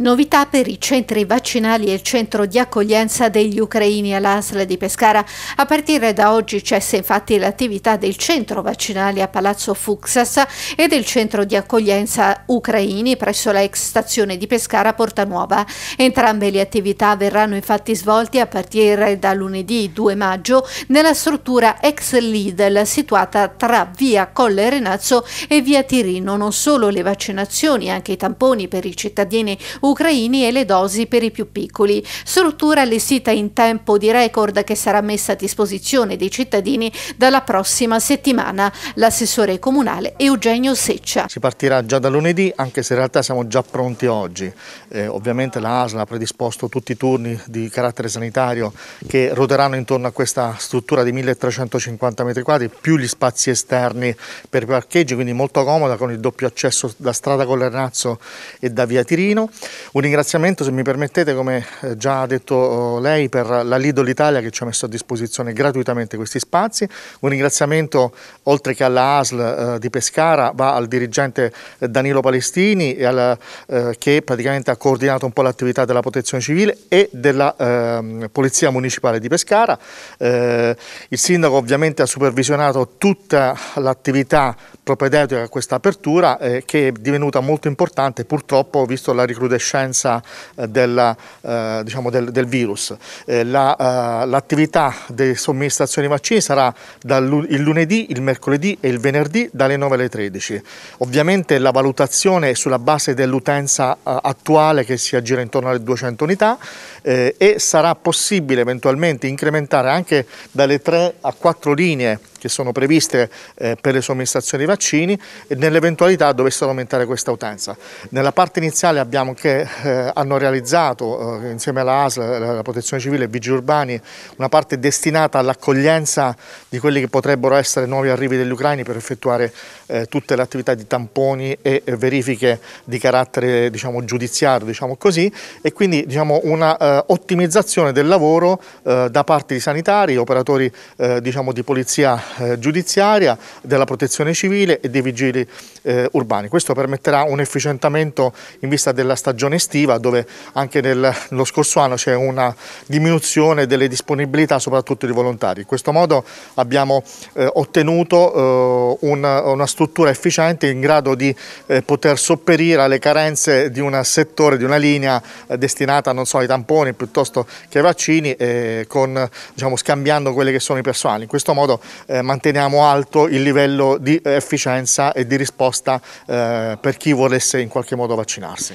Novità per i centri vaccinali e il centro di accoglienza degli ucraini all'ASL di Pescara. A partire da oggi cessa infatti l'attività del centro vaccinale a Palazzo Fuxas e del centro di accoglienza ucraini presso la ex stazione di Pescara Porta Nuova. Entrambe le attività verranno infatti svolte a partire da lunedì 2 maggio nella struttura ex Lidl situata tra via Colle Renazzo e via Tirino. Non solo le vaccinazioni, anche i tamponi per i cittadini ucraini ucraini e le dosi per i più piccoli. Struttura allestita in tempo di record che sarà messa a disposizione dei cittadini dalla prossima settimana. L'assessore comunale Eugenio Seccia. Si partirà già da lunedì, anche se in realtà siamo già pronti oggi. Eh, ovviamente la ASL ha predisposto tutti i turni di carattere sanitario che ruoteranno intorno a questa struttura di 1350 metri quadri, più gli spazi esterni per parcheggi, quindi molto comoda con il doppio accesso da strada Colernazzo e da via Tirino. Un ringraziamento, se mi permettete, come eh, già ha detto oh, lei, per la Lidl Italia che ci ha messo a disposizione gratuitamente questi spazi. Un ringraziamento, oltre che alla ASL eh, di Pescara, va al dirigente eh, Danilo Palestini al, eh, che praticamente ha coordinato un po' l'attività della Protezione Civile e della eh, Polizia Municipale di Pescara. Eh, il sindaco ovviamente ha supervisionato tutta l'attività propedeutica a questa apertura che è divenuta molto importante purtroppo visto la ricrudescenza recrudescenza eh, della, eh, diciamo del, del, virus. Eh, l'attività la, somministrazione somministrazioni vaccini sarà il lunedì, il mercoledì e il venerdì dalle 9 alle 13. Ovviamente la valutazione è sulla base dell'utenza attuale che si aggira intorno alle 200 unità eh, e sarà possibile eventualmente incrementare anche dalle 3 a 4 linee che sono previste eh, per le somministrazioni dei vaccini nell'eventualità dovessero aumentare questa utenza. Nella parte iniziale abbiamo che eh, hanno realizzato eh, insieme alla ASL, la Protezione Civile e i Vigili Urbani una parte destinata all'accoglienza di quelli che potrebbero essere nuovi arrivi degli ucraini per effettuare eh, tutte le attività di tamponi e verifiche di carattere diciamo, giudiziario diciamo così, e quindi diciamo, una eh, eh, ottimizzazione del lavoro eh, da parte di sanitari, operatori eh, diciamo di polizia eh, giudiziaria, della protezione civile e dei vigili eh, urbani. Questo permetterà un efficientamento in vista della stagione estiva dove anche nello scorso anno c'è una diminuzione delle disponibilità soprattutto di volontari. In questo modo abbiamo eh, ottenuto una, una, struttura efficiente in grado di poter sopperire alle carenze di un settore, di una linea destinata non so, ai tamponi tamponi piuttosto che vaccini eh, con, diciamo, scambiando quelli che sono i personali. In questo modo eh, manteniamo alto il livello di efficienza e di risposta eh, per chi volesse in qualche modo vaccinarsi.